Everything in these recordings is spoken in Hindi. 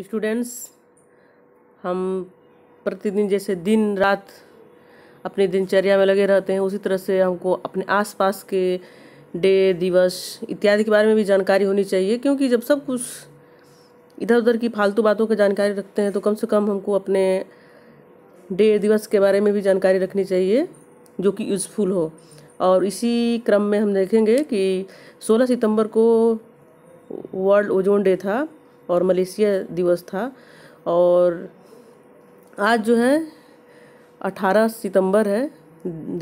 स्टूडेंट्स हम प्रतिदिन जैसे दिन रात अपनी दिनचर्या में लगे रहते हैं उसी तरह से हमको अपने आसपास के डे दिवस इत्यादि के बारे में भी जानकारी होनी चाहिए क्योंकि जब सब कुछ इधर उधर की फालतू बातों की जानकारी रखते हैं तो कम से कम हमको अपने डे दिवस के बारे में भी जानकारी रखनी चाहिए जो कि यूज़फुल हो और इसी क्रम में हम देखेंगे कि 16 सितंबर को वर्ल्ड ओजोन डे था और मलेशिया दिवस था और आज जो है 18 सितंबर है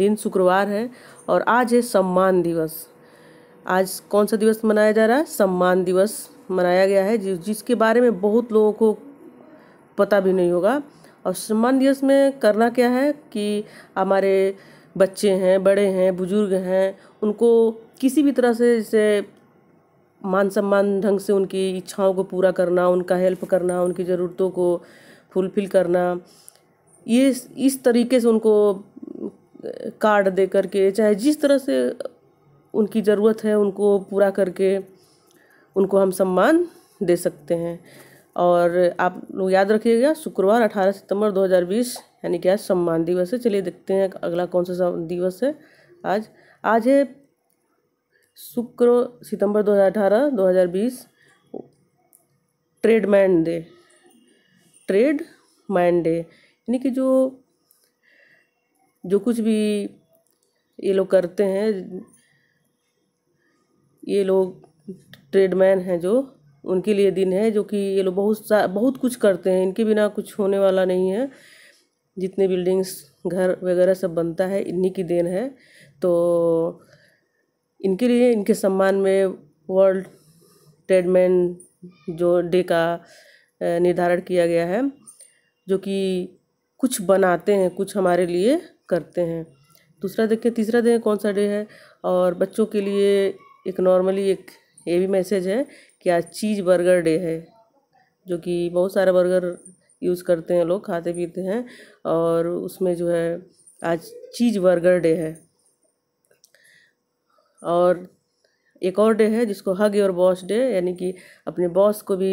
दिन शुक्रवार है और आज है सम्मान दिवस आज कौन सा दिवस मनाया जा रहा है सम्मान दिवस मनाया गया है जिस जिसके बारे में बहुत लोगों को पता भी नहीं होगा और सम्मान दिवस में करना क्या है कि हमारे बच्चे हैं बड़े हैं बुजुर्ग हैं उनको किसी भी तरह से जैसे मान सम्मान ढंग से उनकी इच्छाओं को पूरा करना उनका हेल्प करना उनकी ज़रूरतों को फुलफिल करना ये इस तरीके से उनको कार्ड दे करके चाहे जिस तरह से उनकी ज़रूरत है उनको पूरा करके उनको हम सम्मान दे सकते हैं और आप लोग याद रखिएगा शुक्रवार 18 सितंबर 2020 यानी कि आज सम्मान दिवस है चलिए देखते हैं अगला कौन सा दिवस है आज आज है शुक्र सितंबर 2018 2020 trade man day trade man day यानी कि जो जो कुछ भी ये लोग करते हैं ये लोग ट्रेडमैन हैं जो उनके लिए दिन है जो कि ये लोग बहुत सा बहुत कुछ करते हैं इनके बिना कुछ होने वाला नहीं है जितने बिल्डिंग्स घर वगैरह सब बनता है इन्हीं की देन है तो इनके लिए इनके सम्मान में वर्ल्ड ट्रेडमैन जो डे का निर्धारण किया गया है जो कि कुछ बनाते हैं कुछ हमारे लिए करते हैं दूसरा देखें तीसरा दिन कौन सा डे है और बच्चों के लिए एक नॉर्मली एक ये भी मैसेज है कि आज चीज़ बर्गर डे है जो कि बहुत सारा बर्गर यूज़ करते हैं लोग खाते पीते हैं और उसमें जो है आज चीज़ बर्गर डे है और एक और डे है जिसको हग योर बॉस डे यानी कि अपने बॉस को भी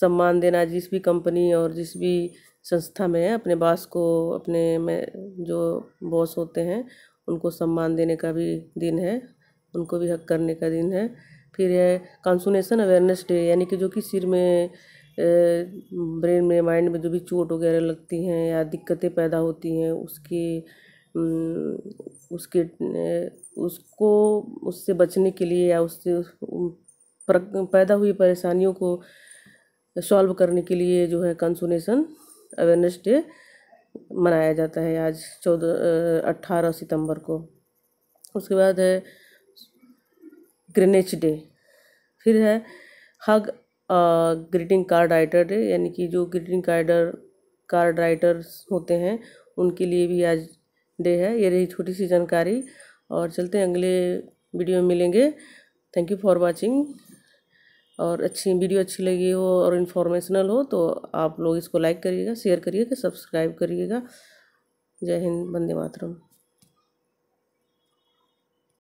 सम्मान देना जिस भी कंपनी और जिस भी संस्था में है अपने बॉस को अपने में जो बॉस होते हैं उनको सम्मान देने का भी दिन है उनको भी हक करने का दिन है फिर है कॉन्सुनेसन अवेयरनेस डे यानी कि जो कि सिर में ब्रेन में माइंड में जो भी चोट वगैरह लगती हैं या दिक्कतें पैदा होती हैं उसके उसके उसको उससे बचने के लिए या उससे पैदा हुई परेशानियों को सॉल्व करने के लिए जो है कंसुनेशन अवेयरनेस डे मनाया जाता है आज चौदह अट्ठारह सितंबर को उसके बाद है ग्रेनेच डे फिर है hug greeting card writer day यानी कि जो ग्रीटिंग कार्डर कार्ड राइटर्स होते हैं उनके लिए भी आज डे है ये रही छोटी सी जानकारी और चलते हैं अगले वीडियो में मिलेंगे थैंक यू फॉर वाचिंग और अच्छी वीडियो अच्छी लगी हो और इन्फॉर्मेशनल हो तो आप लोग इसको लाइक करिएगा शेयर करिएगा सब्सक्राइब करिएगा जय हिंद वंदे मातरम